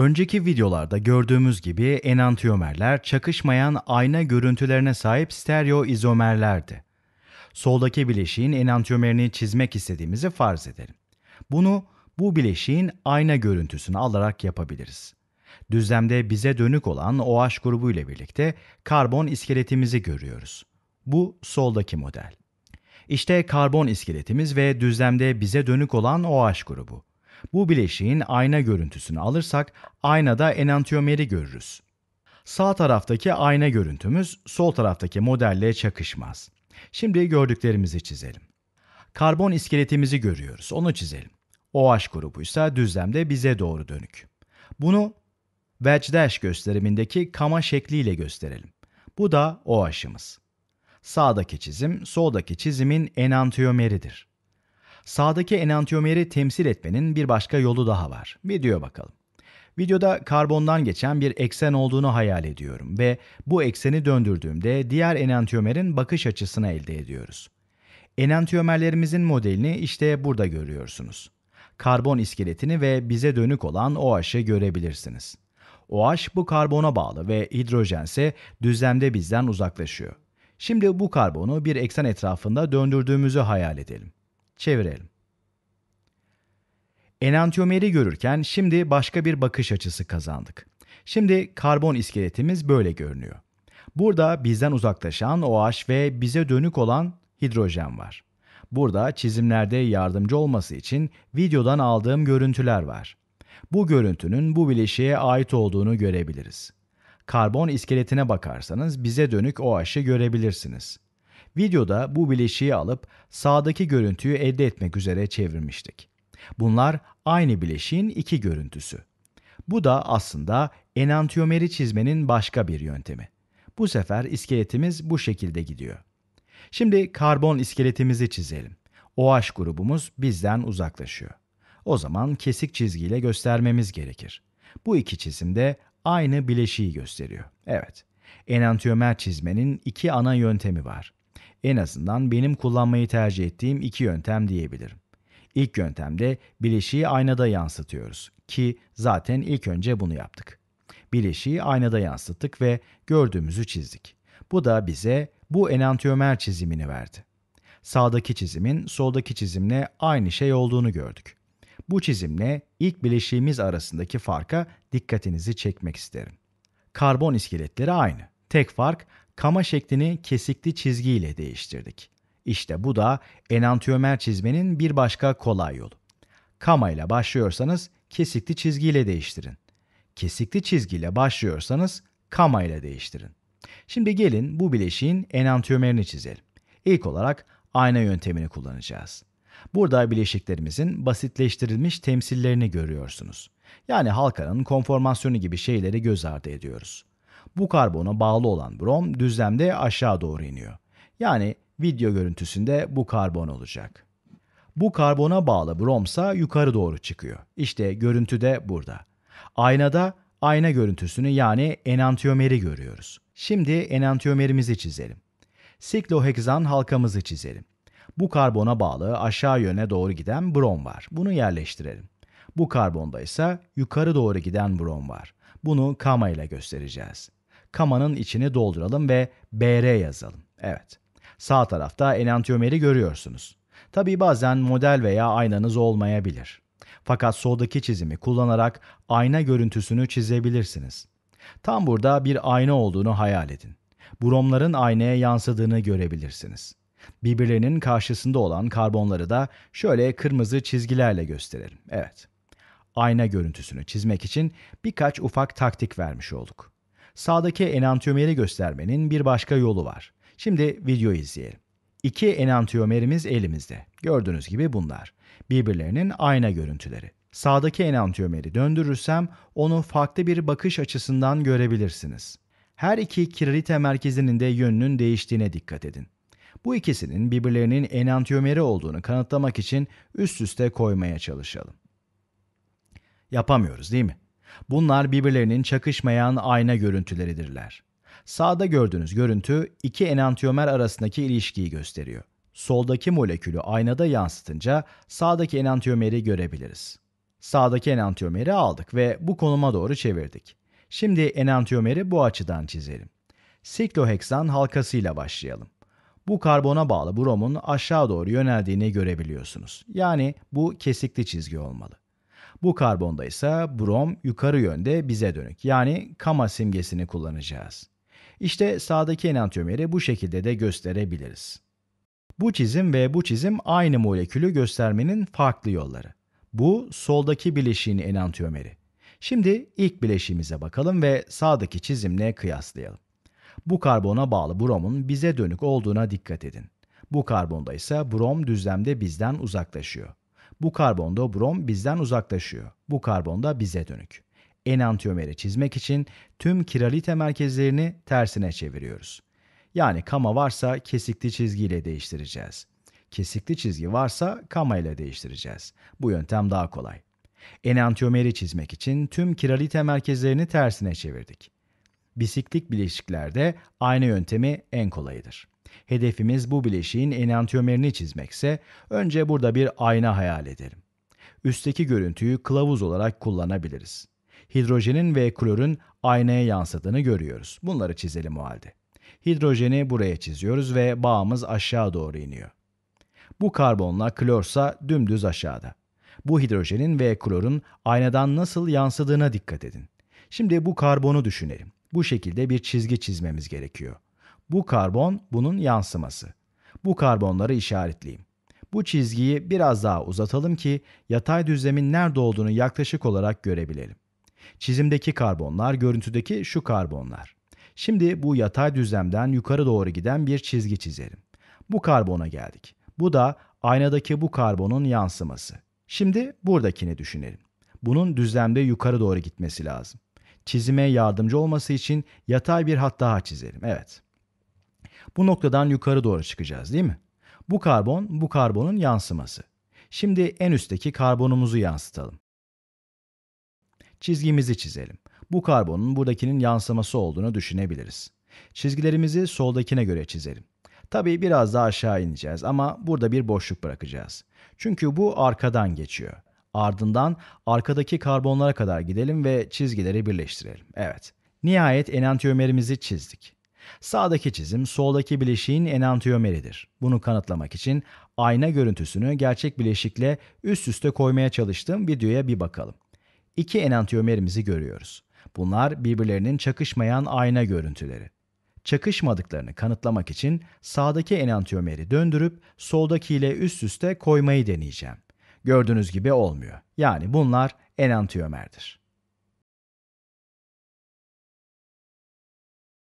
Önceki videolarda gördüğümüz gibi enantiyomerler çakışmayan ayna görüntülerine sahip stereo izomerlerdi. Soldaki bileşiğin enantiyomerini çizmek istediğimizi farz edelim. Bunu bu bileşiğin ayna görüntüsünü alarak yapabiliriz. Düzlemde bize dönük olan OH grubu ile birlikte karbon iskeletimizi görüyoruz. Bu soldaki model. İşte karbon iskeletimiz ve düzlemde bize dönük olan OH grubu. Bu bileşiğin ayna görüntüsünü alırsak aynada enantiyomeri görürüz. Sağ taraftaki ayna görüntümüz sol taraftaki modelle çakışmaz. Şimdi gördüklerimizi çizelim. Karbon iskeletimizi görüyoruz, onu çizelim. OH grubuysa düzlemde bize doğru dönük. Bunu wedge dash gösterimindeki kama şekliyle gösterelim. Bu da OH'ımız. Sağdaki çizim, soldaki çizimin enantiyomeridir. Sağdaki enantiyomeri temsil etmenin bir başka yolu daha var. Videoya bakalım. Videoda karbondan geçen bir eksen olduğunu hayal ediyorum ve bu ekseni döndürdüğümde diğer enantiyomerin bakış açısını elde ediyoruz. Enantiyomerlerimizin modelini işte burada görüyorsunuz. Karbon iskeletini ve bize dönük olan OH'ı görebilirsiniz. OH bu karbona bağlı ve hidrojen ise düzlemde bizden uzaklaşıyor. Şimdi bu karbonu bir eksen etrafında döndürdüğümüzü hayal edelim çevirelim. Enantiomeri görürken şimdi başka bir bakış açısı kazandık. Şimdi karbon iskeletimiz böyle görünüyor. Burada bizden uzaklaşan OH ve bize dönük olan hidrojen var. Burada çizimlerde yardımcı olması için videodan aldığım görüntüler var. Bu görüntünün bu bileşiğe ait olduğunu görebiliriz. Karbon iskeletine bakarsanız bize dönük OH'ı görebilirsiniz. Videoda bu bileşiği alıp sağdaki görüntüyü elde etmek üzere çevirmiştik. Bunlar aynı bileşiğin iki görüntüsü. Bu da aslında enantiyomeri çizmenin başka bir yöntemi. Bu sefer iskeletimiz bu şekilde gidiyor. Şimdi karbon iskeletimizi çizelim. OH grubumuz bizden uzaklaşıyor. O zaman kesik çizgiyle göstermemiz gerekir. Bu iki çizimde aynı bileşiği gösteriyor. Evet, enantiyomer çizmenin iki ana yöntemi var. En azından benim kullanmayı tercih ettiğim iki yöntem diyebilirim. İlk yöntemde bileşiği aynada yansıtıyoruz ki zaten ilk önce bunu yaptık. Bileşiği aynada yansıttık ve gördüğümüzü çizdik. Bu da bize bu enantiyomer çizimini verdi. Sağdaki çizimin soldaki çizimle aynı şey olduğunu gördük. Bu çizimle ilk bileşiğimiz arasındaki farka dikkatinizi çekmek isterim. Karbon iskeletleri aynı. Tek fark kama şeklini kesikli çizgiyle değiştirdik. İşte bu da enantiyomer çizmenin bir başka kolay yolu. Kama ile başlıyorsanız kesikli çizgiyle değiştirin. Kesikli çizgiyle başlıyorsanız kama ile değiştirin. Şimdi gelin bu bileşiğin enantiyomerini çizelim. İlk olarak ayna yöntemini kullanacağız. Burada bileşiklerimizin basitleştirilmiş temsillerini görüyorsunuz. Yani halkanın konformasyonu gibi şeyleri göz ardı ediyoruz. Bu karbona bağlı olan brom düzlemde aşağı doğru iniyor. Yani video görüntüsünde bu karbon olacak. Bu karbona bağlı bromsa yukarı doğru çıkıyor. İşte görüntü de burada. Aynada ayna görüntüsünü yani enantiyomeri görüyoruz. Şimdi enantiyomerimizi çizelim. Sikloheksan halkamızı çizelim. Bu karbona bağlı aşağı yöne doğru giden brom var. Bunu yerleştirelim. Bu karbonda ise yukarı doğru giden brom var. Bunu kama ile göstereceğiz kamanın içini dolduralım ve BR yazalım. Evet. Sağ tarafta enantiyomeri görüyorsunuz. Tabii bazen model veya aynanız olmayabilir. Fakat soldaki çizimi kullanarak ayna görüntüsünü çizebilirsiniz. Tam burada bir ayna olduğunu hayal edin. Bromların aynaya yansıdığını görebilirsiniz. Birbirlerinin karşısında olan karbonları da şöyle kırmızı çizgilerle gösterelim. Evet. Ayna görüntüsünü çizmek için birkaç ufak taktik vermiş olduk sağdaki enantiyomeri göstermenin bir başka yolu var. Şimdi videoyu izleyelim. İki enantiyomerimiz elimizde. Gördüğünüz gibi bunlar. Birbirlerinin ayna görüntüleri. Sağdaki enantiyomeri döndürürsem onu farklı bir bakış açısından görebilirsiniz. Her iki kiralite merkezinin de yönünün değiştiğine dikkat edin. Bu ikisinin birbirlerinin enantiyomeri olduğunu kanıtlamak için üst üste koymaya çalışalım. Yapamıyoruz değil mi? Bunlar birbirlerinin çakışmayan ayna görüntüleridirler. Sağda gördüğünüz görüntü iki enantiyomer arasındaki ilişkiyi gösteriyor. Soldaki molekülü aynada yansıtınca sağdaki enantiyomeri görebiliriz. Sağdaki enantiyomeri aldık ve bu konuma doğru çevirdik. Şimdi enantiyomeri bu açıdan çizelim. Sikloheksan halkasıyla başlayalım. Bu karbona bağlı bromun aşağı doğru yöneldiğini görebiliyorsunuz. Yani bu kesikli çizgi olmalı. Bu karbonda ise brom yukarı yönde bize dönük yani kama simgesini kullanacağız. İşte sağdaki enantiomeri bu şekilde de gösterebiliriz. Bu çizim ve bu çizim aynı molekülü göstermenin farklı yolları. Bu soldaki bileşiğin enantiomeri. Şimdi ilk bileşiğimize bakalım ve sağdaki çizimle kıyaslayalım. Bu karbona bağlı bromun bize dönük olduğuna dikkat edin. Bu karbonda ise brom düzlemde bizden uzaklaşıyor. Bu karbonda brom bizden uzaklaşıyor. Bu karbonda bize dönük. Enantiyomeri çizmek için tüm kiralite merkezlerini tersine çeviriyoruz. Yani kama varsa kesikli çizgiyle değiştireceğiz. Kesikli çizgi varsa kama ile değiştireceğiz. Bu yöntem daha kolay. Enantiyomeri çizmek için tüm kiralite merkezlerini tersine çevirdik. Bisiklik bileşiklerde aynı yöntemi en kolayıdır. Hedefimiz bu bileşiğin enantiyomerini çizmekse önce burada bir ayna hayal edelim. Üstteki görüntüyü kılavuz olarak kullanabiliriz. Hidrojenin ve klorun aynaya yansıdığını görüyoruz. Bunları çizelim o halde. Hidrojeni buraya çiziyoruz ve bağımız aşağı doğru iniyor. Bu karbonla klorsa dümdüz aşağıda. Bu hidrojenin ve klorun aynadan nasıl yansıdığına dikkat edin. Şimdi bu karbonu düşünelim. Bu şekilde bir çizgi çizmemiz gerekiyor. Bu karbon bunun yansıması. Bu karbonları işaretleyeyim. Bu çizgiyi biraz daha uzatalım ki yatay düzlemin nerede olduğunu yaklaşık olarak görebilelim. Çizimdeki karbonlar görüntüdeki şu karbonlar. Şimdi bu yatay düzlemden yukarı doğru giden bir çizgi çizelim. Bu karbona geldik. Bu da aynadaki bu karbonun yansıması. Şimdi buradakini düşünelim. Bunun düzlemde yukarı doğru gitmesi lazım. Çizime yardımcı olması için yatay bir hat daha çizelim. Evet. Bu noktadan yukarı doğru çıkacağız değil mi? Bu karbon bu karbonun yansıması. Şimdi en üstteki karbonumuzu yansıtalım. Çizgimizi çizelim. Bu karbonun buradakinin yansıması olduğunu düşünebiliriz. Çizgilerimizi soldakine göre çizelim. Tabii biraz daha aşağı ineceğiz ama burada bir boşluk bırakacağız. Çünkü bu arkadan geçiyor. Ardından arkadaki karbonlara kadar gidelim ve çizgileri birleştirelim. Evet. Nihayet enantiyomerimizi çizdik. Sağdaki çizim soldaki bileşiğin enantiyomeridir. Bunu kanıtlamak için ayna görüntüsünü gerçek bileşikle üst üste koymaya çalıştığım videoya bir bakalım. İki enantiyomerimizi görüyoruz. Bunlar birbirlerinin çakışmayan ayna görüntüleri. Çakışmadıklarını kanıtlamak için sağdaki enantiyomeri döndürüp soldakiyle üst üste koymayı deneyeceğim. Gördüğünüz gibi olmuyor. Yani bunlar enantiyomerdir.